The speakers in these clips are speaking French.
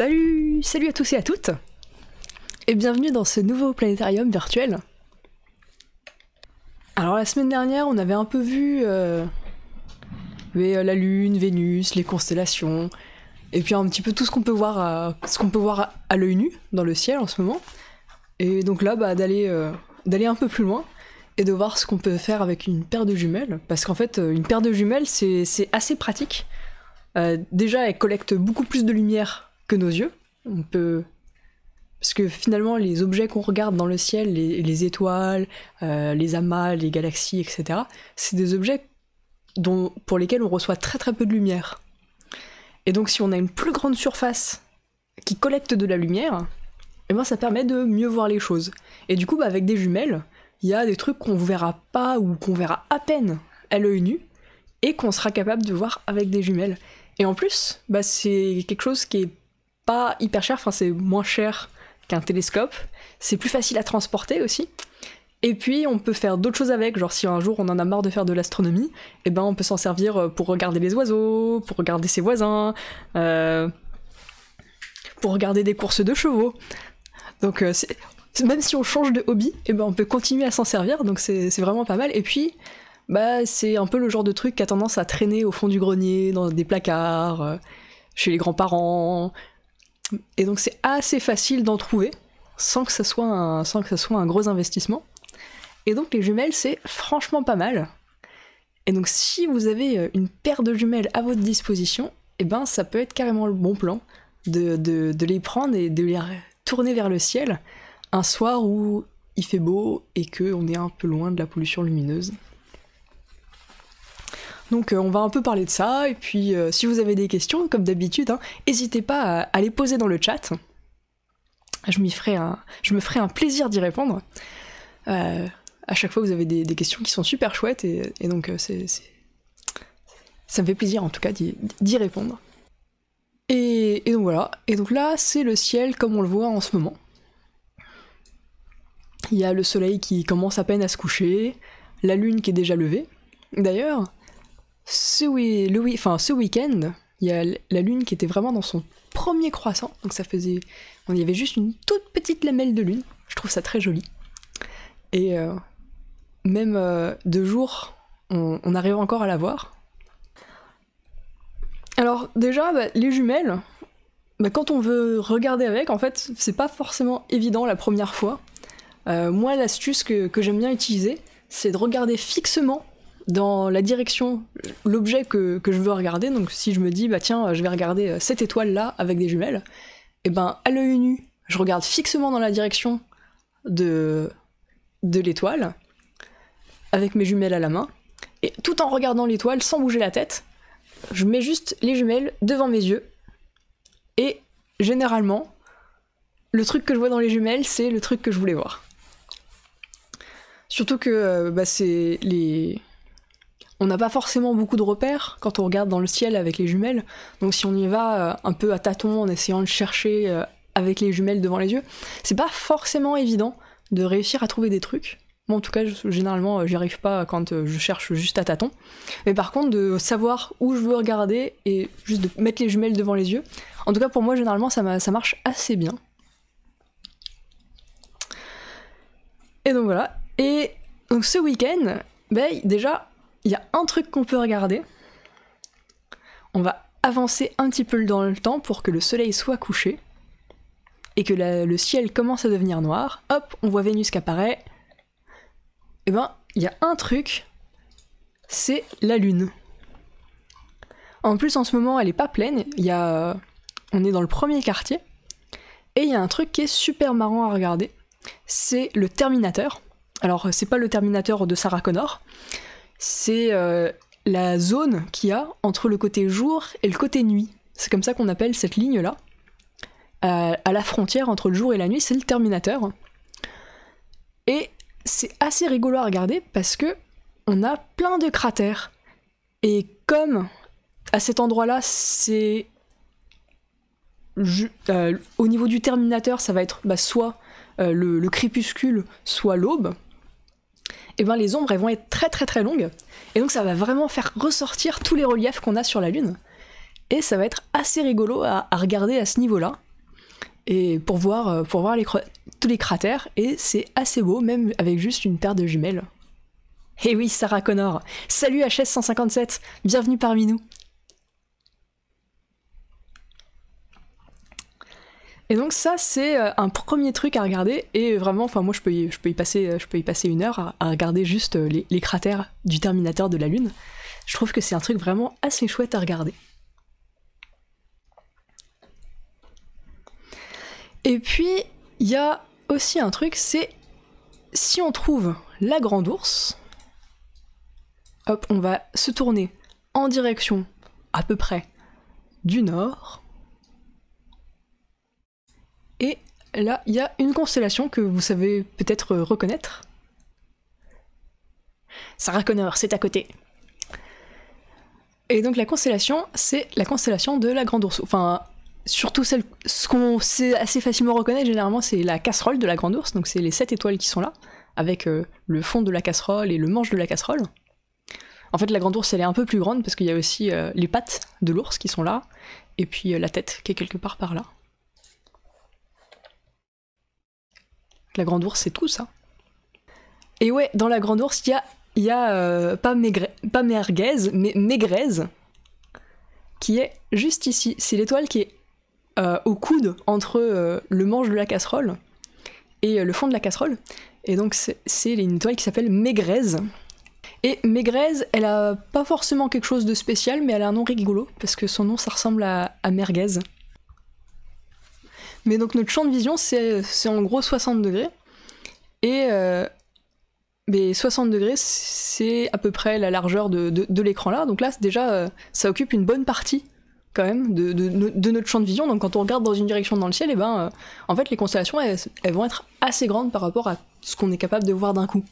Salut Salut à tous et à toutes Et bienvenue dans ce nouveau planétarium virtuel. Alors la semaine dernière, on avait un peu vu euh, euh, la Lune, Vénus, les constellations, et puis un petit peu tout ce qu'on peut voir à, ce qu'on peut voir à, l'œil nu dans le ciel en ce moment. Et donc là, bah, euh, d'aller un peu plus loin et de voir ce qu'on peut faire avec une paire de jumelles, parce qu'en fait, une paire de jumelles, c'est assez pratique. déjà, elle collecte beaucoup plus de lumière nos yeux. On peut parce que finalement, les objets qu'on regarde dans le ciel, les, étoiles, euh, les amas, les galaxies, etc., c'est des objets dont, pour lesquels on reçoit très très peu de lumière. Et donc, si on a une plus grande surface qui collecte de la lumière, eh bien ça permet de mieux voir les choses. Et du coup, bah, avec des jumelles, il y a des trucs qu'on verra pas ou qu'on verra à peine à l'œil nu et qu'on sera capable de voir avec des jumelles. Et en plus, bah, c'est quelque chose qui est hyper cher, enfin c'est moins cher qu'un télescope, c'est plus facile à transporter aussi. Et puis on peut faire d'autres choses avec, genre si un jour on en a marre de faire de l'astronomie, et eh ben on peut s'en servir euh, pour regarder les oiseaux, pour regarder ses voisins, euh, pour regarder des courses de chevaux. Donc euh, c'est même si on change de hobby, et eh ben on peut continuer à s'en servir, donc c'est vraiment pas mal. Et puis bah c'est un peu le genre de truc qui a tendance à traîner au fond du grenier, dans des placards, chez les grands-parents, et donc c'est assez facile d'en trouver sans que, ça soit un, sans que ça soit un gros investissement. Et donc les jumelles, c'est franchement pas mal. Et donc si vous avez euh, une paire de jumelles à votre disposition, et eh ben ça peut être carrément le bon plan de, de les prendre et de les tourner vers le ciel un soir où il fait beau et qu'on est un peu loin de la pollution lumineuse. Donc euh, on va un peu parler de ça, et puis euh, si vous avez des questions, comme d'habitude, hein, n'hésitez pas à, les poser dans le chat. Je, ferai un, je me ferai un plaisir d'y répondre. Euh, à chaque fois, vous avez des, questions qui sont super chouettes, et, donc c'est, ça me fait plaisir en tout cas d'y répondre. Et, et, donc voilà. Et donc là, c'est le ciel comme on le voit en ce moment. Il y a le soleil qui commence à peine à se coucher, la lune qui est déjà levée. D'ailleurs, ce, week-end, il y a la lune qui était vraiment dans son premier croissant, donc ça faisait. On y avait juste une toute petite lamelle de lune, je trouve ça très joli. Et euh, même deux de jour, on, arrive encore à la voir. Alors, déjà, bah, les jumelles, bah, quand on veut regarder avec, en fait, c'est pas forcément évident la première fois. Euh, moi, l'astuce que j'aime bien utiliser, c'est de regarder fixement dans la direction, l'objet que, je veux regarder. Donc si je me dis, bah tiens, je vais regarder euh, cette étoile-là avec des jumelles, et eh ben à l'œil nu, je regarde fixement dans la direction de, de l'étoile, avec mes jumelles à la main, et tout en regardant l'étoile sans bouger la tête, je mets juste les jumelles devant mes yeux, et généralement, le truc que je vois dans les jumelles, c'est le truc que je voulais voir. Surtout que euh, bah, c'est les on n'a pas forcément beaucoup de repères quand on regarde dans le ciel avec les jumelles. Donc si on y va euh, un peu à tâtons en essayant de chercher euh, avec les jumelles devant les yeux, c'est pas forcément évident de réussir à trouver des trucs. Moi en tout cas, généralement, euh, j'y arrive pas quand je cherche juste à tâtons. Mais par contre, de savoir où je veux regarder et juste de mettre les jumelles devant les yeux, en tout cas pour moi, généralement, ça, marche assez bien. Et donc voilà. Et donc ce week-end, ben, déjà, il y a un truc qu'on peut regarder. On va avancer un petit peu dans le temps pour que le soleil soit couché et que le ciel commence à devenir noir. Hop, on voit Vénus qui apparaît. Et eh ben, il y a un truc, c'est la lune. En plus, en ce moment, elle est pas pleine. Il y a, on est dans le premier quartier et il y a un truc qui est super marrant à regarder. C'est le Terminateur. Alors, c'est pas le Terminateur de Sarah Connor, c'est euh, la zone qu'il y a entre le côté jour et le côté nuit. C'est comme ça qu'on appelle cette ligne-là. Euh, à la frontière entre le jour et la nuit, c'est le Terminateur. Et c'est assez rigolo à regarder parce que on a plein de cratères. Et comme à cet endroit-là, c'est. Euh, au niveau du Terminateur, ça va être bah, soit le crépuscule, soit l'aube et eh ben les ombres elles vont être très très très longues, et donc ça va vraiment faire ressortir tous les reliefs qu'on a sur la Lune, et ça va être assez rigolo à, regarder à ce niveau-là, et pour voir, euh, pour voir tous les cratères, et c'est assez beau, même avec juste une paire de jumelles. Eh oui, Sarah Connor Salut HS157, bienvenue parmi nous Et donc ça c'est euh, un premier truc à regarder et vraiment enfin moi je peux y, je passer euh, je peux y passer une heure à, regarder juste euh, les, les, cratères du Terminateur de la Lune. Je trouve que c'est un truc vraiment assez chouette à regarder. Et puis il y a aussi un truc c'est si on trouve la grande ours, hop on va se tourner en direction à peu près du nord et là, il y a une constellation que vous savez peut-être reconnaître. Sarah Connor, c'est à côté. Et donc la constellation, c'est la constellation de la Grande Ourse. Enfin, surtout celle, ce qu'on sait assez facilement reconnaître généralement, c'est la casserole de la Grande Ourse. Donc c'est les sept étoiles qui sont là, avec euh, le fond de la casserole et le manche de la casserole. En fait, la Grande Ourse, elle est un peu plus grande parce qu'il y a aussi euh, les pattes de l'ours qui sont là, et puis euh, la tête qui est quelque part par là. La grande Ourse, c'est tout ça. Et ouais, dans la grande Ourse, il y a, euh, pas, merguez, mais Maigrèze, qui est juste ici. C'est l'étoile qui est euh, au coude entre euh, le manche de la casserole et le fond de la casserole. Et donc, c'est une étoile qui s'appelle Maigrèze. Et maigrèze elle a pas forcément quelque chose de spécial, mais elle a un nom rigolo, parce que son nom, ça ressemble à, à merguez. Mais donc notre champ de vision, c'est en gros 60 degrés. Et euh, mais 60 degrés, c'est à peu près la largeur de, l'écran là. Donc là, déjà, euh, ça occupe une bonne partie quand même de, notre champ de vision. Donc quand on regarde dans une direction dans le ciel, et eh ben, euh, en fait, les constellations, elles, vont être assez grandes par rapport à ce qu'on est capable de voir d'un coup.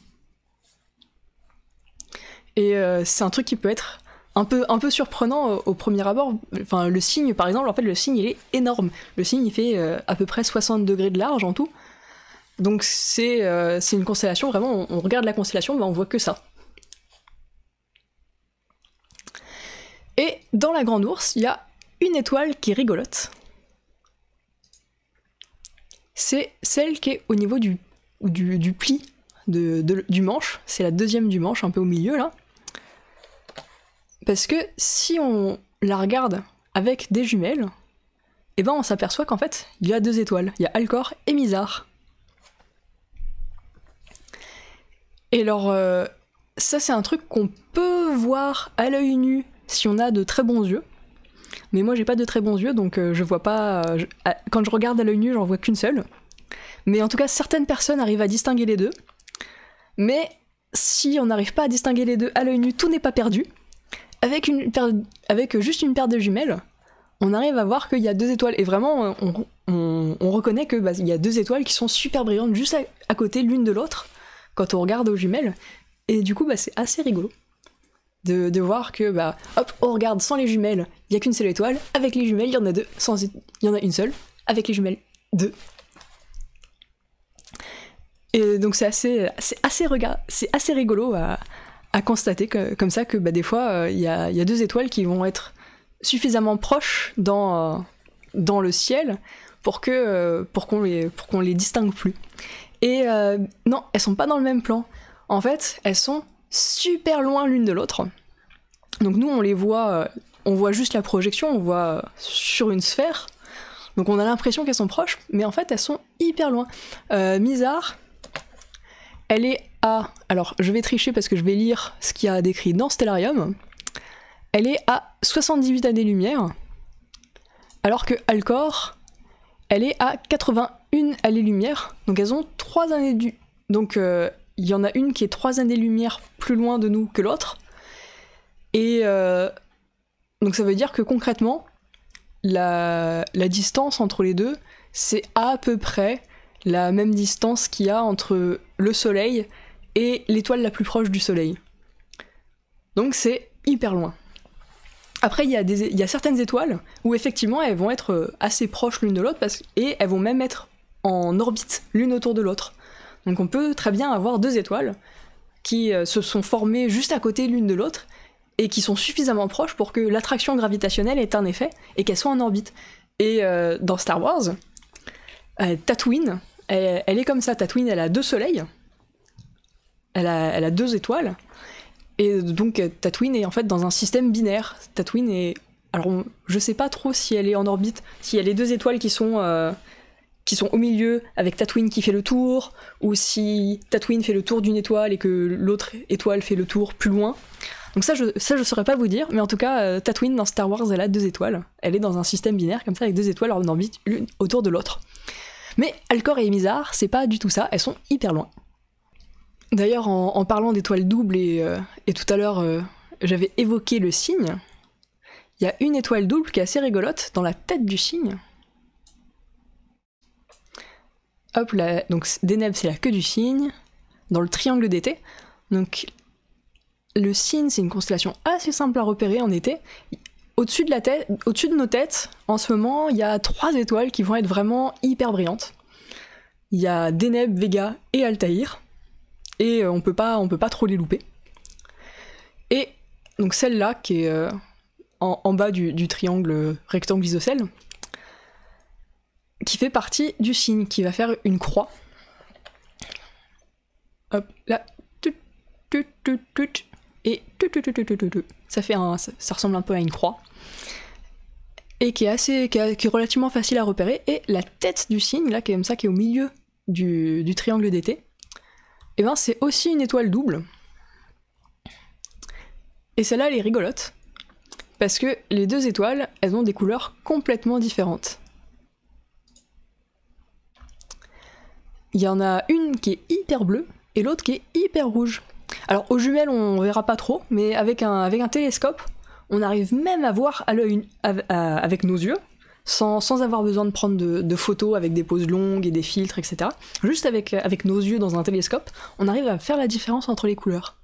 Et c'est un truc qui peut être un peu, un peu surprenant au, premier abord. Enfin, le signe, par exemple, en fait, le signe, il est énorme. Le signe, il fait euh, à peu près 60 degrés de large en tout. Donc c'est euh, une constellation, vraiment, on, regarde la constellation, ben, on voit que ça. Et dans la Grande Ourse, il y a une étoile qui rigolote. C'est celle qui est au niveau du, du, du pli de, du manche, c'est la deuxième du manche, un peu au milieu là. Parce que si on la regarde avec des jumelles, eh ben on s'aperçoit qu'en fait, il y a deux étoiles. Il y a Alcor et Mizar. Et alors, euh, ça c'est un truc qu'on peut voir à l'œil nu si on a de très bons yeux. Mais moi j'ai pas de très bons yeux, donc euh, je vois pas... Euh, quand je regarde à l'œil nu, j'en vois qu'une seule. Mais en tout cas, certaines personnes arrivent à distinguer les deux. Mais si on n'arrive pas à distinguer les deux à l'œil nu, tout n'est pas perdu avec, une avec juste une paire de jumelles, on arrive à voir qu'il y a deux étoiles. Et vraiment, on, reconnaît qu'il bah, il y a deux étoiles qui sont super brillantes juste à, côté l'une de l'autre quand on regarde aux jumelles. Et du coup, bah, c'est assez rigolo de, voir que, bah, hop, on regarde sans les jumelles, il n'y a qu'une seule étoile. Avec les jumelles, il y en a deux. Sans, il y en a une seule. Avec les jumelles, deux. Et donc c'est assez, assez, c'est assez rigolo à, à constater comme ça que bah, des fois, euh, il y, a deux étoiles qui vont être suffisamment proches dans, euh, dans le ciel pour que euh, pour qu'on les, pour qu'on les distingue plus. Et non, elles sont pas dans le même plan. En fait, elles sont super loin l'une de l'autre. Donc nous, on les voit, on voit juste la projection, on voit sur une sphère. Donc on a l'impression qu'elles sont proches, mais en fait, elles sont hyper loin. Mizar, elle est ah, alors je vais tricher parce que je vais lire ce qu'il y a décrit dans Stellarium, elle est à 78 années-lumière, alors que Alcor, elle est à 81 années-lumière, donc elles ont 3 années du... Donc euh, il y en a une qui est 3 années-lumière plus loin de nous que l'autre, et euh, donc ça veut dire que concrètement, la, la distance entre les deux, c'est à peu près la même distance qu'il y a entre le Soleil et l'étoile la plus proche du Soleil. Donc c'est hyper loin. Après, il y, a certaines étoiles où effectivement elles vont être euh, assez proches l'une de l'autre et elles vont même être en orbite l'une autour de l'autre. Donc on peut très bien avoir deux étoiles qui euh, se sont formées juste à côté l'une de l'autre et qui sont suffisamment proches pour que l'attraction gravitationnelle ait un effet et qu'elles soient en orbite. Et euh, dans Star Wars, Tatooine, elle, elle est comme ça. Tatooine, elle a deux soleils elle a, deux étoiles. Et donc Tatooine est en fait dans un système binaire. Tatooine est. Alors je sais pas trop si elle est en orbite, si elle est deux étoiles qui sont, euh, qui sont au milieu avec Tatooine qui fait le tour, ou si Tatooine fait le tour d'une étoile et que l'autre étoile fait le tour plus loin. Donc ça je, ça saurais pas vous dire, mais en tout cas euh, Tatooine dans Star Wars elle a deux étoiles. Elle est dans un système binaire comme ça avec deux étoiles en orbite l'une autour de l'autre. Mais Alcor et Mizar, c'est pas du tout ça, elles sont hyper loin. D'ailleurs, en, parlant d'étoiles doubles, et, euh, tout à l'heure, euh, j'avais évoqué le cygne, il y a une étoile double qui est assez rigolote dans la tête du cygne. Hop, là, donc Deneb, c'est la queue du cygne, dans le triangle d'été. Donc, le cygne c'est une constellation assez simple à repérer en été. Au-dessus de, au-dessus de nos têtes, en ce moment, il y a trois étoiles qui vont être vraiment hyper brillantes. Il y a Deneb, Vega et Altair et euh, on peut pas on peut pas trop les louper. Et donc celle-là qui est euh, en, bas du, triangle euh, rectangle isocèle, qui fait partie du signe, qui va faire une croix. Hop, là, et ça fait un, ça, ressemble un peu à une croix et qui est assez, est relativement facile à repérer. Et la tête du signe là, qui est comme ça, qui est au milieu du, du triangle d'été, et eh ben, c'est aussi une étoile double. Et celle-là, elle est rigolote, parce que les deux étoiles, elles ont des couleurs complètement différentes. Il y en a une qui est hyper bleue et l'autre qui est hyper rouge. Alors aux jumelles, on verra pas trop, mais avec un, avec un télescope, on arrive même à voir à l'œil, avec nos yeux sans, avoir besoin de prendre de, photos avec des poses longues et des filtres, etc. Juste avec, euh, avec nos yeux dans un télescope, on arrive à faire la différence entre les couleurs.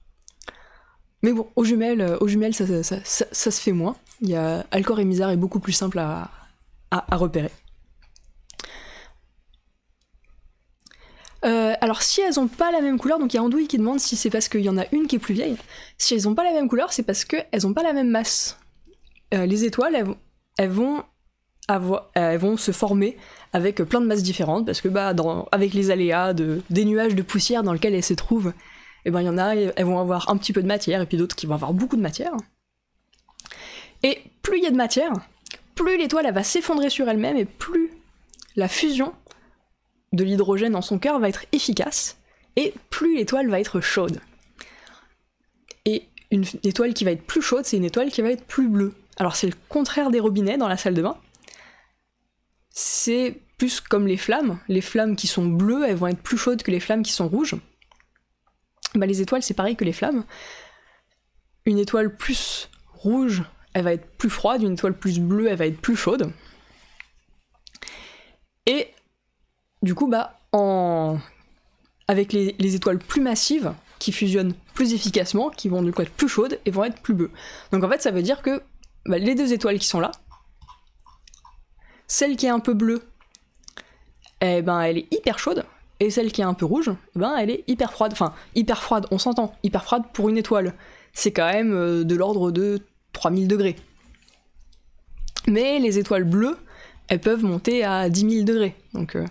Mais bon, aux jumelles, euh, aux jumelles ça, se fait moins. Il y a, Alcor et Mizar est beaucoup plus simple à, repérer. Euh, alors si elles n'ont pas la même couleur, donc il y a Andouille qui demande si c'est parce qu'il y en a une qui est plus vieille. Si elles n'ont pas la même couleur, c'est parce qu'elles n'ont pas la même masse. les étoiles, elles, elles, vont euh, elles vont se former avec plein de masses différentes parce que bah avec les aléas des nuages de poussière dans lesquels elles se trouvent, eh ben y en a, elles vont avoir un petit peu de matière et puis d'autres qui vont avoir beaucoup de matière. Et plus il y a de matière, plus l'étoile va s'effondrer sur elle-même et plus la fusion de l'hydrogène dans son cœur va être efficace et plus l'étoile va être chaude. Et une étoile qui va être plus chaude, c'est une étoile qui va être plus bleue. Alors c'est le contraire des robinets dans la salle de bain, c'est plus comme les flammes. Les flammes qui sont bleues, elles vont être plus chaudes que les flammes qui sont rouges. Bah, les étoiles, c'est pareil que les flammes. Une étoile plus rouge, elle va être plus froide, une étoile plus bleue, elle va être plus chaude. Et du coup, bah, en... avec les, étoiles plus massives, qui fusionnent plus efficacement, qui vont du être plus chaudes et vont être plus bleues. Donc en fait, ça veut dire que bah, les deux étoiles qui sont là, celle qui est un peu bleue, eh ben, elle est hyper chaude. Et celle qui est un peu rouge, eh ben, elle est hyper froide. Enfin, hyper froide, on s'entend. Hyper froide pour une étoile. C'est quand même euh, de l'ordre de 3000 degrés. Mais les étoiles bleues, elles peuvent monter à 10 000 degrés. Donc, euh,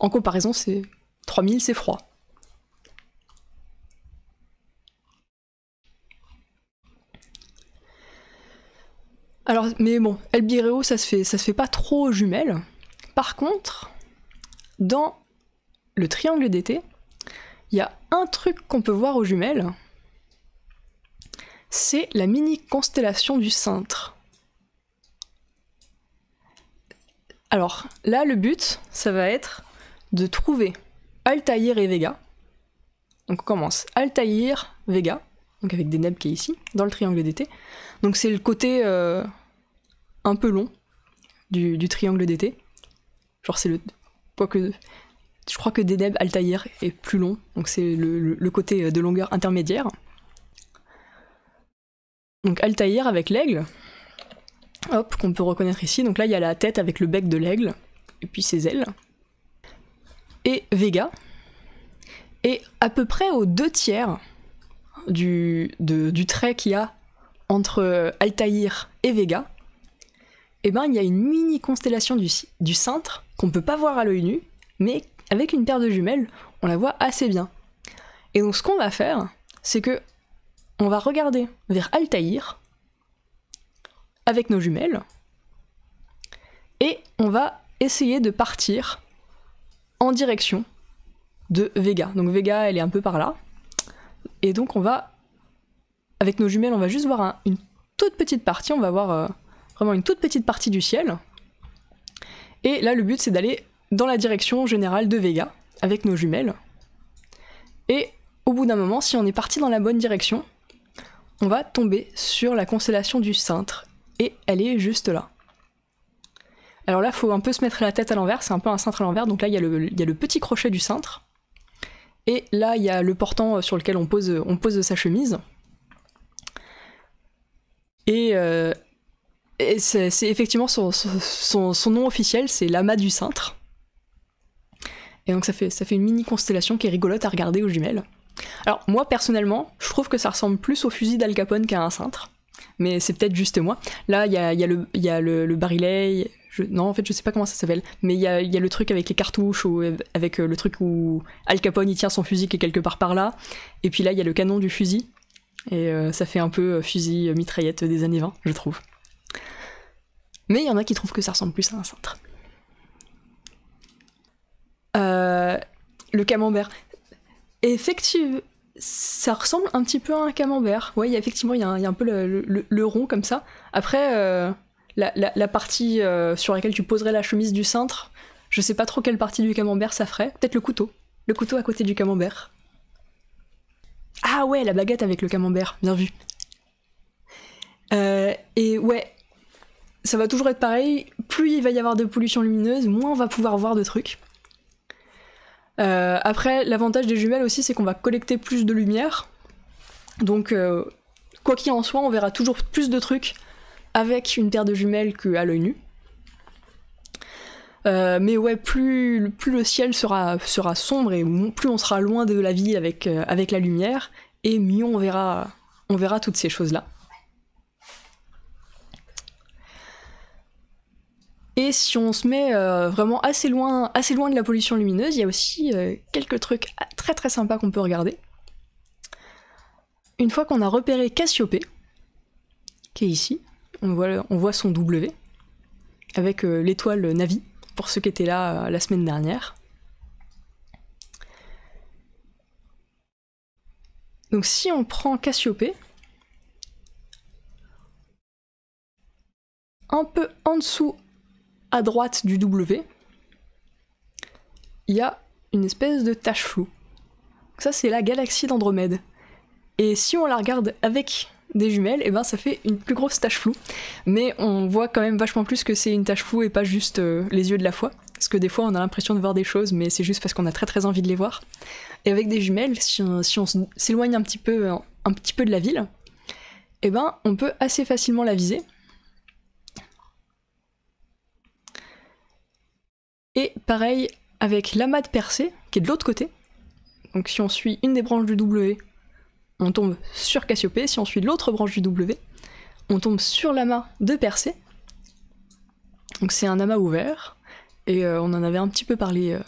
en comparaison, c'est 3000, c'est froid. Alors, mais bon, Elbireo, ça se fait, ça se fait pas trop aux jumelles. Par contre, dans le triangle d'été, il y a un truc qu'on peut voir aux jumelles, c'est la mini constellation du cintre. Alors là, le but, ça va être de trouver Altaïr et Vega. Donc on commence Altaïr, Vega donc avec Deneb qui est ici, dans le triangle d'été. Donc c'est le côté euh, un peu long du, triangle d'été. Genre c'est le... je crois que Deneb Altaïr est plus long, donc c'est le, côté euh, de longueur intermédiaire. Donc Altaïr avec l'aigle, hop, qu'on peut reconnaître ici. Donc là il y a la tête avec le bec de l'aigle, et puis ses ailes. Et Vega, et à peu près aux deux tiers, du, du trait qu'il y a entre euh, Altaïr et Vega, eh ben, il y a une mini constellation du, du cintre qu'on peut pas voir à l'œil nu, mais avec une paire de jumelles, on la voit assez bien. Et donc ce qu'on va faire, c'est que on va regarder vers Altaïr avec nos jumelles et on va essayer de partir en direction de Vega. Donc Vega, elle est un peu par là. Et donc on va, avec nos jumelles, on va juste voir une toute petite partie, on va voir euh, vraiment une toute petite partie du ciel. Et là, le but, c'est d'aller dans la direction générale de Vega, avec nos jumelles. Et au bout d'un moment, si on est parti dans la bonne direction, on va tomber sur la constellation du cintre, et elle est juste là. Alors là, faut un peu se mettre la tête à l'envers, c'est un peu un cintre à l'envers, donc là, il y, a le petit crochet du cintre. Et là, il y a le portant euh, sur lequel on pose, euh, on pose sa chemise. Et, euh, c'est, effectivement son, nom officiel, c'est l'amas du cintre. Et donc ça fait, ça fait une mini constellation qui est rigolote à regarder aux jumelles. Alors moi personnellement, je trouve que ça ressemble plus au fusil d'Al Capone qu'à un cintre. Mais c'est peut-être juste moi. Là, il y a, le, y non, en fait, je sais pas comment ça s'appelle, mais il y a, le truc avec les cartouches, ou avec euh, le truc où Al Capone il tient son fusil qui est quelque part par là, et puis là, il y a le canon du fusil, et euh, ça fait un peu euh, fusil mitraillette des années 20, je trouve. Mais il y en a qui trouvent que ça ressemble plus à un cintre. le camembert. Effectivement, ça ressemble un petit peu à un camembert. Oui, effectivement, il y, a un peu le, rond comme ça. Après, la, partie euh, sur laquelle tu poserais la chemise du cintre, je sais pas trop quelle partie du camembert ça ferait. Peut-être le couteau. Le couteau à côté du camembert. Ah ouais, la baguette avec le camembert, bien vu. Euh, et ouais, ça va toujours être pareil. Plus il va y avoir de pollution lumineuse, moins on va pouvoir voir de trucs. Euh, après, l'avantage des jumelles aussi, c'est qu'on va collecter plus de lumière. Donc, quoi qu'il en soit, on verra toujours plus de trucs avec une paire de jumelles qu'à l'œil nu. Euh, mais ouais, plus, le ciel sera, sombre et plus on sera loin de la ville euh, avec, la lumière, et mieux on verra, on verra toutes ces choses-là. Et si on se met euh, vraiment assez loin, assez loin de la pollution lumineuse, il y a aussi quelques trucs très très sympas qu'on peut regarder. Une fois qu'on a repéré Cassiopée, qui est ici, on voit, son W, avec euh, l'étoile Navi, pour ceux qui étaient là euh, la semaine dernière. Donc si on prend Cassiopée, un peu en dessous à droite du W, il y a une espèce de tache floue. ça c'est la galaxie d'Andromède. Et si on la regarde avec des jumelles, et eh ben ça fait une plus grosse tache floue. Mais on voit quand même vachement plus que c'est une tache floue et pas juste euh, les yeux de la foi. Parce que des fois on a l'impression de voir des choses, mais c'est juste parce qu'on a très très envie de les voir. Et avec des jumelles, si on, s'éloigne un petit peu, un, petit peu de la ville, et eh ben on peut assez facilement la viser. Et pareil avec l'amas de percée, qui est de l'autre côté. Donc si on suit une des branches du W, on tombe sur Cassiopée. Si on suit l'autre branche du W, on tombe sur l'amas de Persée. Donc c'est un amas ouvert, et euh, on en avait un petit peu parlé euh,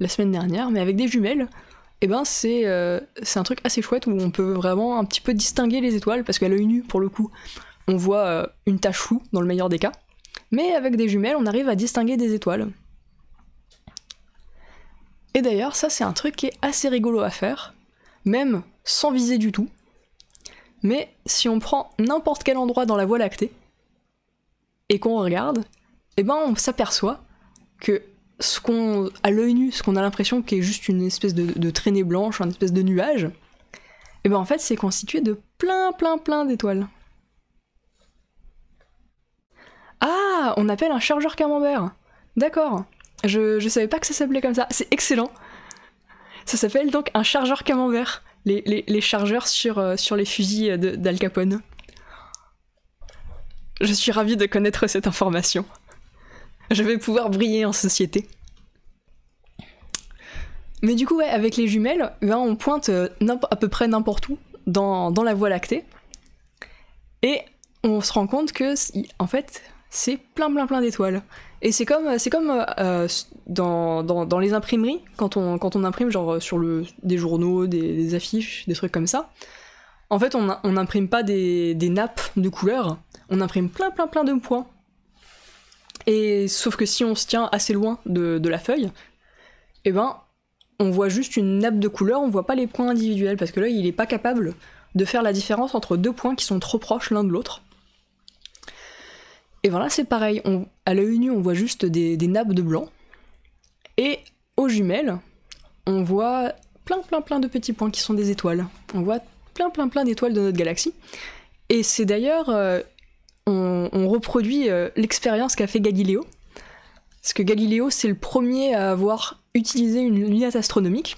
la semaine dernière, mais avec des jumelles, et eh ben c'est euh, c'est un truc assez chouette où on peut vraiment un petit peu distinguer les étoiles, parce qu'à l'œil nu, pour le coup, on voit une tache floue dans le meilleur des cas, mais avec des jumelles, on arrive à distinguer des étoiles. Et d'ailleurs, ça c'est un truc qui est assez rigolo à faire, même sans viser du tout. Mais si on prend n'importe quel endroit dans la Voie lactée et qu'on regarde, eh ben on s'aperçoit que ce qu'on à l'œil nu, ce qu'on a l'impression qu'est juste une espèce de, traînée blanche, une espèce de nuage, eh ben en fait c'est constitué de plein plein plein d'étoiles. Ah, on appelle un chargeur camembert. D'accord. Je, je savais pas que ça s'appelait comme ça. C'est excellent. Ça s'appelle donc un chargeur camembert les, chargeurs sur, euh, sur les fusils euh, d'Al Capone. Je suis ravie de connaître cette information. Je vais pouvoir briller en société. Mais du coup, avec les jumelles, ben, on pointe euh, à peu près n'importe où dans, dans, la Voie lactée. Et on se rend compte que, en fait, c'est plein plein plein d'étoiles. Et c'est comme, c'est comme euh, dans, les imprimeries, quand on, quand on imprime genre euh, sur le, des journaux, des, affiches, des trucs comme ça. En fait, on n'imprime pas des, nappes de couleurs, on imprime plein plein plein de points. Et sauf que si on se tient assez loin de, la feuille, et eh ben, on voit juste une nappe de couleurs, on voit pas les points individuels, parce que là, il est pas capable de faire la différence entre deux points qui sont trop proches l'un de l'autre. Et voilà, c'est pareil, à l'œil nu, on voit juste des, nappes de blanc. Et aux jumelles, on voit plein plein plein de petits points qui sont des étoiles. On voit plein plein plein d'étoiles de notre galaxie. Et c'est d'ailleurs, euh, on, reproduit euh, l'expérience qu'a fait Galiléo. Parce que Galiléo, c'est le premier à avoir utilisé une lunette astronomique.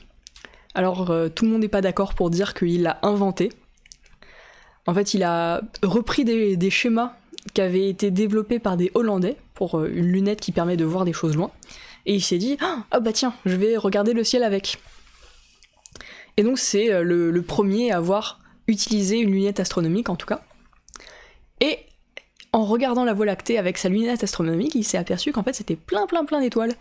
Alors, euh, tout le monde n'est pas d'accord pour dire qu'il l'a inventé. En fait, il a repris des schémas qui avait été développé par des Hollandais pour euh, une lunette qui permet de voir des choses loin. Et il s'est dit Ah, ah bah tiens, je vais regarder le ciel avec. Et donc c'est euh, le, premier à avoir utilisé une lunette astronomique en tout cas. Et en regardant la Voie lactée avec sa lunette astronomique, il s'est aperçu qu'en fait c'était plein plein plein d'étoiles.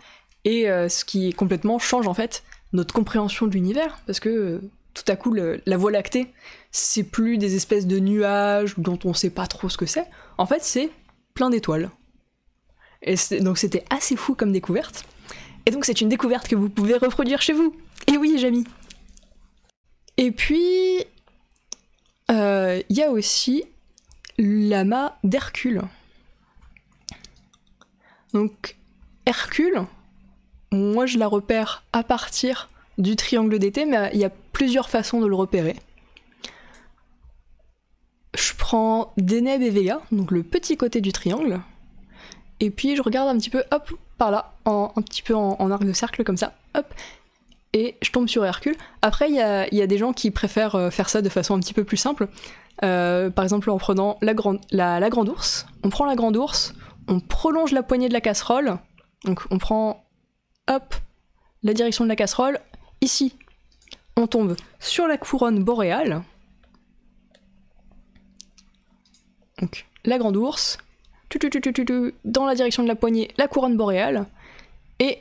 Et euh, ce qui complètement change en fait notre compréhension de l'univers, parce que tout à coup, la Voie lactée, c'est plus des espèces de nuages dont on sait pas trop ce que c'est. En fait, c'est plein d'étoiles. Et donc c'était assez fou comme découverte. Et donc c'est une découverte que vous pouvez reproduire chez vous. Et oui, Jamie. Et puis, il euh, y a aussi l'amas d'Hercule. Donc, Hercule, moi je la repère à partir du triangle d'été, mais il y a plusieurs façons de le repérer. Je prends Deneb et Vega, donc le petit côté du triangle, et puis je regarde un petit peu, hop, par là, un petit peu en, arc de cercle comme ça, hop, et je tombe sur Hercule. Après, il y a, des gens qui préfèrent euh, faire ça de façon un petit peu plus simple. Euh, par exemple, en prenant la, grande grande ours, on prend la grande ours, on prolonge la poignée de la casserole, donc on prend, hop, la direction de la casserole, ici, on tombe sur la couronne boréale. Donc, la grande ours, dans la direction de la poignée, la couronne boréale, et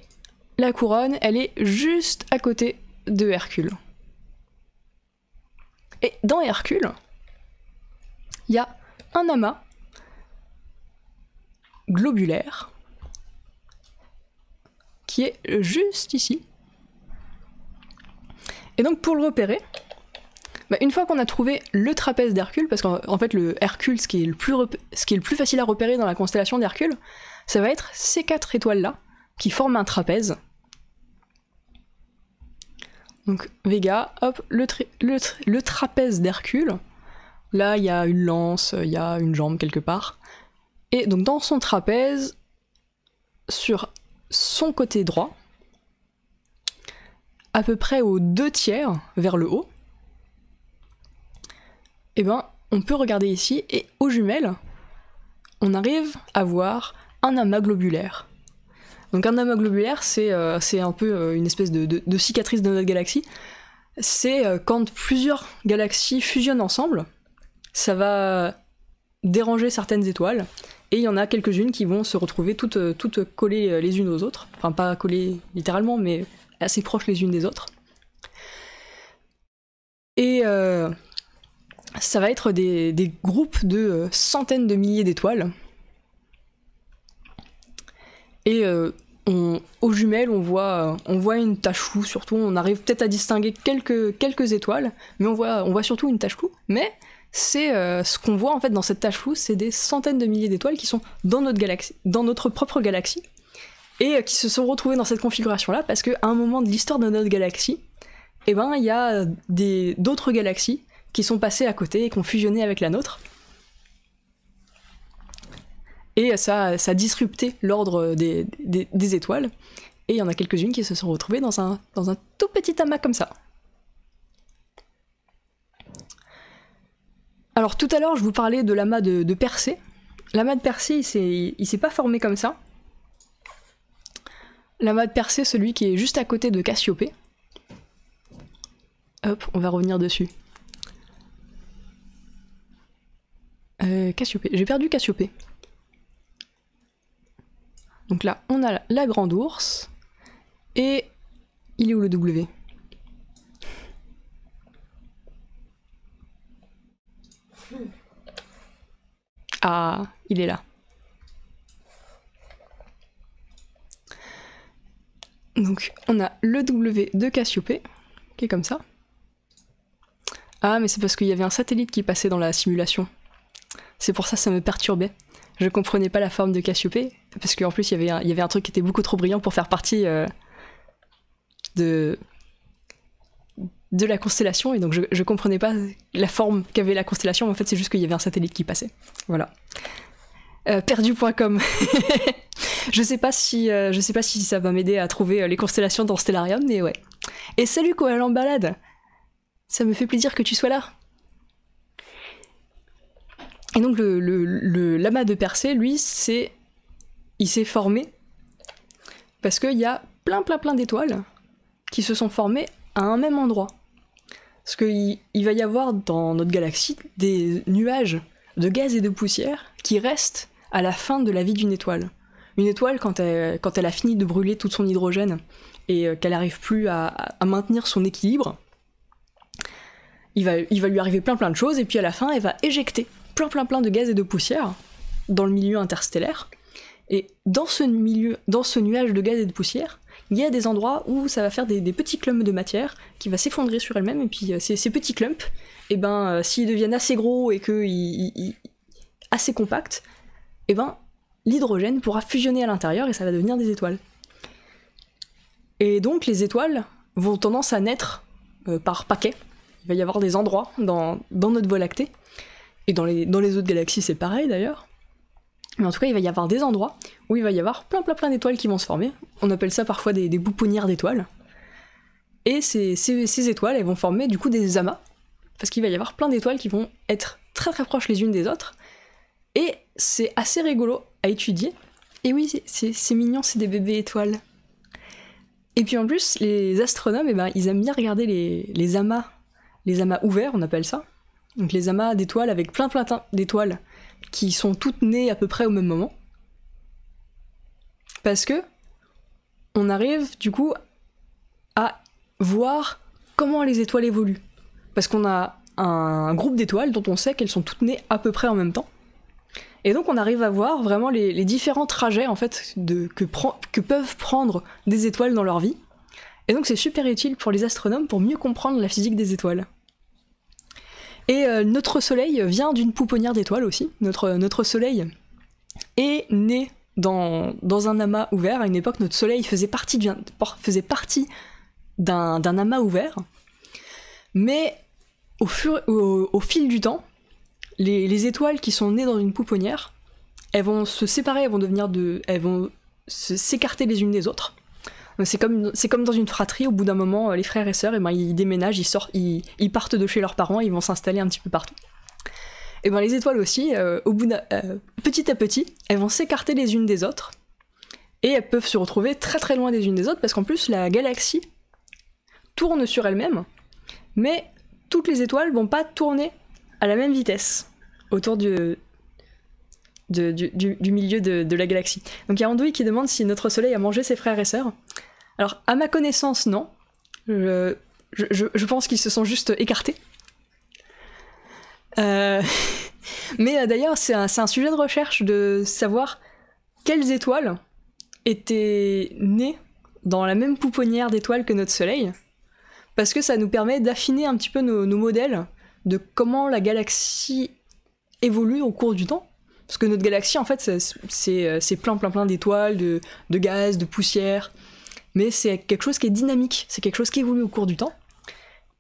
la couronne, elle est juste à côté de Hercule. Et dans Hercule, il y a un amas globulaire qui est juste ici, et donc pour le repérer, bah, une fois qu'on a trouvé le trapèze d'Hercule, parce qu'en fait le Hercule, ce qui, est le plus facile à repérer dans la constellation d'Hercule, ça va être ces quatre étoiles-là qui forment un trapèze. Donc Vega, hop, le, le trapèze d'Hercule. Là, il y a une lance, il y a une jambe quelque part. Et donc dans son trapèze, sur son côté droit, à peu près aux deux tiers vers le haut, et eh ben on peut regarder ici et aux jumelles, on arrive à voir un amas globulaire. Donc un amas globulaire, c'est euh, un peu euh, une espèce de, cicatrice de notre galaxie. C'est euh, quand plusieurs galaxies fusionnent ensemble, ça va déranger certaines étoiles, et il y en a quelques-unes qui vont se retrouver toutes, toutes collées les unes aux autres. Enfin pas collées littéralement, mais assez proches les unes des autres. Et euh, ça va être des, groupes de euh, centaines de milliers d'étoiles. Et euh, aux jumelles, on voit, on voit une tache floue surtout. On arrive peut-être à distinguer quelques, quelques étoiles, mais on voit, on voit surtout une tache floue, Mais c'est ce qu'on voit en fait dans cette tache floue c'est des centaines de milliers d'étoiles qui sont dans notre galaxie, dans notre propre galaxie, et euh, qui se sont retrouvés dans cette configuration-là parce qu'à un moment de l'histoire de notre galaxie, eh ben, il y a euh, d'autres galaxies qui sont passées à côté et qui ont fusionné avec la nôtre. Et euh, ça, a disrupté l'ordre des, étoiles. Et il y en a quelques-unes qui se sont retrouvées dans un, dans un tout petit amas comme ça. Alors tout à l'heure, je vous parlais de l'amas de, de L'amas de Percé, il ne s'est pas formé comme ça. La mode percée, celui qui est juste à côté de Cassiopée. Hop, on va revenir dessus. Euh, Cassiopée. J'ai perdu Cassiopée. Donc là, on a la grande ours. Et il est où le W Ah, il est là. Donc on a le W de Cassiopée, qui est comme ça. Ah mais c'est parce qu'il y avait un satellite qui passait dans la simulation. C'est pour ça que ça me perturbait. Je comprenais pas la forme de Cassiopée, parce qu'en plus il y, avait un, truc qui était beaucoup trop brillant pour faire partie euh, de, de la constellation, et donc je, comprenais pas la forme qu'avait la constellation, mais en fait c'est juste qu'il y avait un satellite qui passait. Voilà. Euh, perdu.com Je sais pas si, euh, je sais pas si ça va m'aider à trouver euh, les constellations dans Stellarium, mais ouais. Et salut Koala en balade Ça me fait plaisir que tu sois là Et donc le, lama de Percé, lui, c'est... Il s'est formé parce qu'il y a plein plein plein d'étoiles qui se sont formées à un même endroit. Parce qu'il va y avoir dans notre galaxie des nuages de gaz et de poussière qui restent à la fin de la vie d'une étoile. Une étoile, quand elle, a fini de brûler tout son hydrogène et euh, qu'elle n'arrive plus à, maintenir son équilibre, il va, lui arriver plein plein de choses, et puis à la fin, elle va éjecter plein plein plein de gaz et de poussière dans le milieu interstellaire. Et dans ce milieu, dans ce nuage de gaz et de poussière, il y a des endroits où ça va faire des, petits clumps de matière qui va s'effondrer sur elle-même, et puis euh, ces, petits clumps, et eh ben, euh, s'ils deviennent assez gros et que assez compacts, et eh ben, l'hydrogène pourra fusionner à l'intérieur et ça va devenir des étoiles. Et donc les étoiles vont tendance à naître euh, par paquets. Il va y avoir des endroits dans, notre Voie lactée, et dans les, dans les autres galaxies c'est pareil d'ailleurs. Mais en tout cas, il va y avoir des endroits où il va y avoir plein plein plein d'étoiles qui vont se former. On appelle ça parfois des, bouponnières d'étoiles. Et ces, ces, étoiles, elles vont former du coup des amas, parce qu'il va y avoir plein d'étoiles qui vont être très très proches les unes des autres. Et c'est assez rigolo étudier. Et oui, c'est mignon, c'est des bébés étoiles. Et puis en plus, les astronomes, eh ben, ils aiment bien regarder les, les amas, les amas ouverts, on appelle ça. Donc les amas d'étoiles avec plein plein d'étoiles qui sont toutes nées à peu près au même moment. Parce que on arrive du coup à voir comment les étoiles évoluent. Parce qu'on a un groupe d'étoiles dont on sait qu'elles sont toutes nées à peu près en même temps. Et donc on arrive à voir vraiment les, différents trajets en fait que, peuvent prendre des étoiles dans leur vie. Et donc c'est super utile pour les astronomes pour mieux comprendre la physique des étoiles. Et euh, notre Soleil vient d'une pouponnière d'étoiles aussi. Notre, Soleil est né dans, un amas ouvert. À une époque, notre Soleil faisait partie d'un amas ouvert. Mais au fil du temps, les, étoiles qui sont nées dans une pouponnière, elles vont se séparer, elles vont devenir de, elles vont s'écarter les unes des autres. C'est comme, c'est comme dans une fratrie, au bout d'un moment, euh, les frères et sœurs, et eh ben, ils déménagent, ils, sortent, ils, partent de chez leurs parents, ils vont s'installer un petit peu partout. Et eh ben les étoiles aussi, euh, au bout euh, petit à petit, elles vont s'écarter les unes des autres, et elles peuvent se retrouver très très loin des unes des autres, parce qu'en plus, la galaxie tourne sur elle-même, mais toutes les étoiles vont pas tourner à la même vitesse autour du, du, milieu de, la galaxie. Donc il y a Andouille qui demande si notre Soleil a mangé ses frères et sœurs. Alors à ma connaissance, non. Je, pense qu'ils se sont juste écartés. Euh, mais euh, d'ailleurs, c'est un, sujet de recherche de savoir quelles étoiles étaient nées dans la même pouponnière d'étoiles que notre Soleil, parce que ça nous permet d'affiner un petit peu nos modèles de comment la galaxie évolue au cours du temps. Parce que notre galaxie, en fait, c'est euh, plein, plein, plein d'étoiles, de, gaz, de poussière. Mais c'est quelque chose qui est dynamique, c'est quelque chose qui évolue au cours du temps.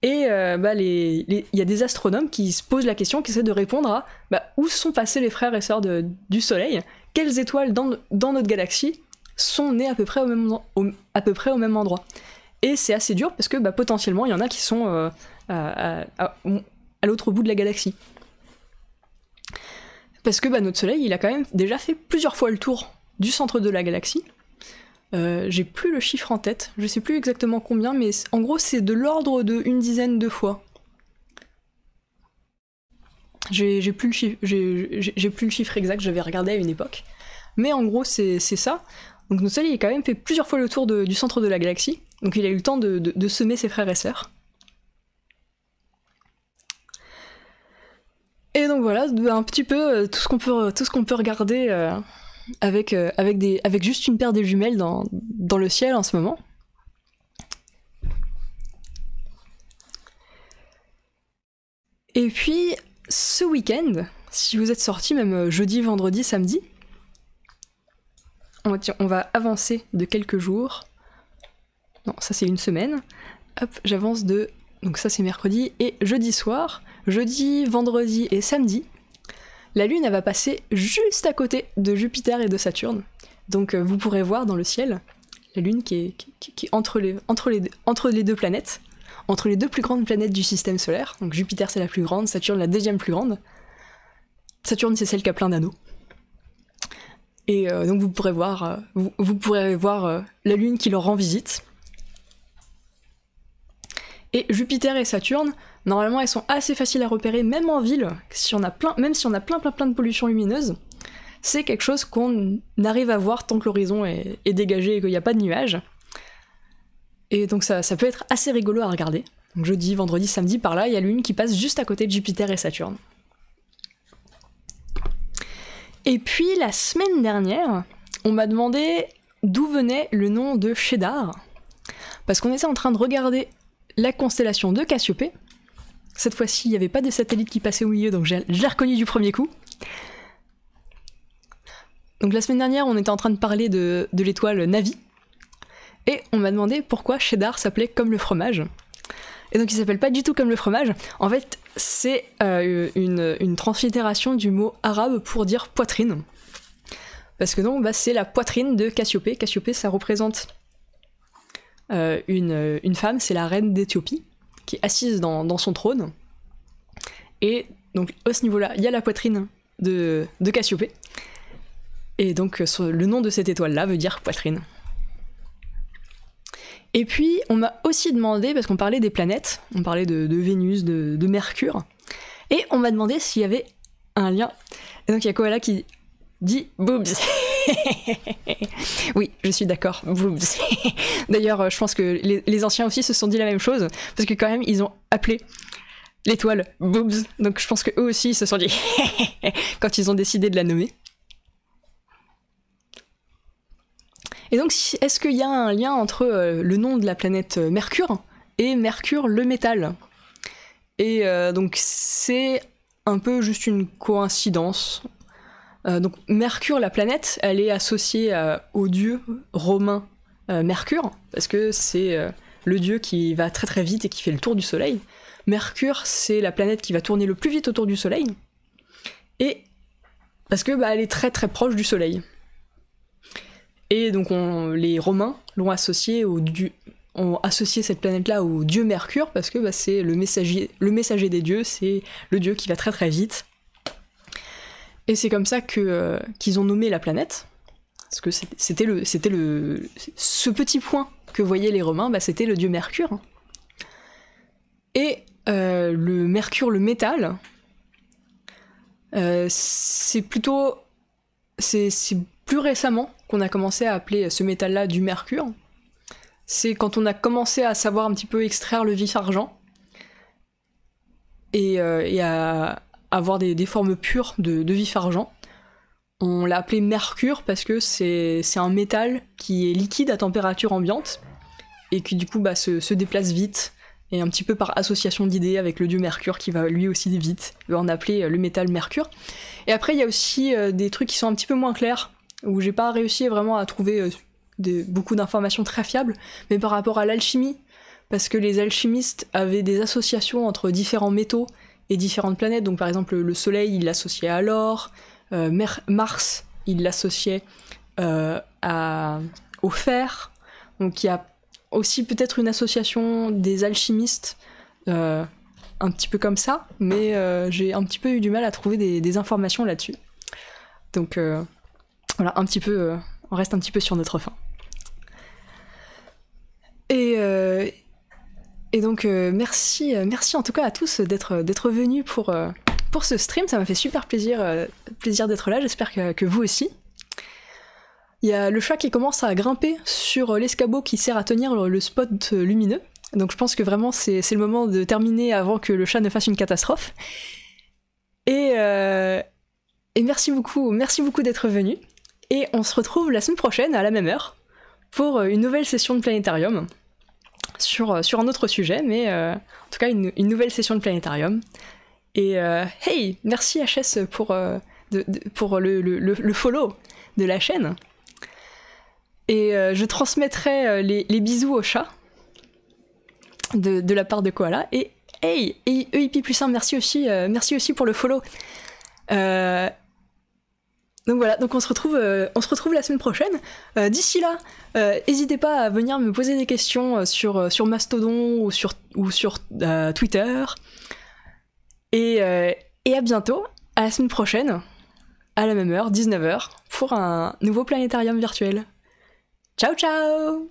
Et euh, bah, il y a des astronomes qui se posent la question, qui essaient de répondre à bah, où sont passés les frères et sœurs de, du Soleil, quelles étoiles dans, notre galaxie sont nées à peu près au même, peu près au même endroit. Et c'est assez dur parce que bah, potentiellement, il y en a qui sont euh, à l'autre bout de la galaxie. Parce que bah, notre Soleil, il a quand même déjà fait plusieurs fois le tour du centre de la galaxie. Euh, j'ai plus le chiffre en tête, je sais plus exactement combien, mais en gros c'est de l'ordre de une dizaine de fois. J'ai plus, le chiffre, plus le chiffre exact, j'avais regardé à une époque. Mais en gros c'est ça. Donc notre Soleil, il a quand même fait plusieurs fois le tour du centre de la galaxie, donc il a eu le temps de semer ses frères et sœurs. Et donc voilà, un petit peu euh, tout ce qu'on peut, tout ce qu'on peut regarder euh, avec, euh, avec, des, avec juste une paire de jumelles dans, le ciel en ce moment. Et puis, ce week-end, si vous êtes sorti même jeudi, vendredi, samedi, on on va avancer de quelques jours. Non, ça c'est une semaine. Hop, j'avance de... Donc ça c'est mercredi et jeudi soir jeudi, vendredi et samedi, la Lune va passer juste à côté de Jupiter et de Saturne. Donc euh, vous pourrez voir dans le ciel la Lune qui est, entre, les, deux planètes, entre les deux plus grandes planètes du système solaire. Donc Jupiter c'est la plus grande, Saturne la deuxième plus grande. Saturne c'est celle qui a plein d'anneaux. Et euh, donc vous pourrez voir, euh, vous, pourrez voir la Lune qui leur rend visite. Et Jupiter et Saturne Normalement, elles sont assez faciles à repérer, même en ville, si on a plein, même si on a plein plein plein de pollution lumineuse. C'est quelque chose qu'on arrive à voir tant que l'horizon est, dégagé et qu'il n'y a pas de nuages. Et donc ça, ça peut être assez rigolo à regarder. jeudi, vendredi, samedi, par là, il y a Lune qui passe juste à côté de Jupiter et Saturne. Et puis la semaine dernière, on m'a demandé d'où venait le nom de Shedar. parce qu'on était en train de regarder la constellation de Cassiopée, cette fois-ci, il n'y avait pas de satellite qui passait au milieu, donc je l'ai reconnu du premier coup. Donc la semaine dernière, on était en train de parler de, l'étoile Navi, et on m'a demandé pourquoi Shedar s'appelait comme le fromage. Et donc il s'appelle pas du tout comme le fromage. En fait, c'est euh, une, une, translittération du mot arabe pour dire poitrine. Parce que non, bah, c'est la poitrine de Cassiopée. Cassiopée, ça représente euh, une, une, femme, c'est la reine d'Éthiopie qui est assise dans, son trône. Et donc à ce niveau-là, il y a la poitrine de, de Cassiopée. Et donc euh, le nom de cette étoile-là veut dire poitrine. Et puis on m'a aussi demandé, parce qu'on parlait des planètes, on parlait de, Vénus, de, de, Mercure, et on m'a demandé s'il y avait un lien. Et donc il y a Koala qui dit boobs oui, je suis d'accord. D'ailleurs, je pense que les, anciens aussi se sont dit la même chose, parce que quand même, ils ont appelé l'étoile Boobs. Donc je pense que eux aussi se sont dit quand ils ont décidé de la nommer. Et donc, est-ce qu'il y a un lien entre euh, le nom de la planète euh, Mercure et Mercure le métal Et euh, donc, c'est un peu juste une coïncidence, euh, donc Mercure, la planète, elle est associée euh, au dieu romain euh, Mercure, parce que c'est le dieu qui va très très vite et qui fait le tour du Soleil. Mercure, c'est la planète qui va tourner le plus vite autour du Soleil, et parce que bah, elle est très très proche du Soleil. Et donc les Romains l'ont associé au dieu, ont associé cette planète-là au dieu Mercure parce que bah, c'est le messager, le messager des dieux, c'est le dieu qui va très très vite et c'est comme ça que euh, qu'ils ont nommé la planète, parce que c'était le, c'était le, ce petit point que voyaient les Romains, bah, c'était le dieu Mercure. Hein. Et euh, le Mercure, le métal, euh, c'est plutôt, c'est plus récemment qu'on a commencé à appeler ce métal-là du Mercure. C'est quand on a commencé à savoir un petit peu extraire le vif argent et, et à, avoir des, formes pures de, vif argent. On l'a appelé mercure parce que c'est un métal qui est liquide à température ambiante et qui du coup bah, se, déplace vite et un petit peu par association d'idées avec le dieu Mercure qui va lui aussi vite, en appeler euh, le métal Mercure. Et après, il y a aussi euh, des trucs qui sont un petit peu moins clairs, où j'ai pas réussi vraiment à trouver euh, beaucoup d'informations très fiables, mais par rapport à l'alchimie, parce que les alchimistes avaient des associations entre différents métaux et différentes planètes. Donc par exemple le Soleil, il l'associait à l'or, euh, Mars, il l'associait euh, au fer. Donc il y a aussi peut-être une association des alchimistes, euh, un petit peu comme ça, mais j'ai un petit peu eu du mal à trouver des, des informations là-dessus. Donc voilà, un petit peu, on reste un petit peu sur notre fin. Et et donc euh, merci, euh, merci en tout cas à tous d'être venus pour euh, pour ce stream. Ça m'a fait super plaisir plaisir d'être là. J'espère que, vous aussi. Il y a le chat qui commence à grimper sur l'escabeau qui sert à tenir le spot lumineux. Donc je pense que vraiment c'est le moment de terminer avant que le chat ne fasse une catastrophe. Et, et merci beaucoup, merci beaucoup d'être venu. Et on se retrouve la semaine prochaine à la même heure pour une nouvelle session de Planétarium. Euh, sur, un autre sujet, mais euh, en tout cas une, nouvelle session de Planétarium. Et euh, hey, merci HS pour, pour le, follow de la chaîne. Et je transmettrai les, bisous au chat de, la part de Koala. Et hey, EIP e plus 1, merci aussi, merci aussi pour le follow. Donc voilà, on se retrouve, euh, on se retrouve la semaine prochaine. Euh, d'ici là, euh, n'hésitez pas à venir me poser des questions sur, Mastodon ou sur, Twitter. Et, et, à bientôt, à la semaine prochaine, à la même heure, 19h, pour un nouveau planétarium virtuel. Ciao ciao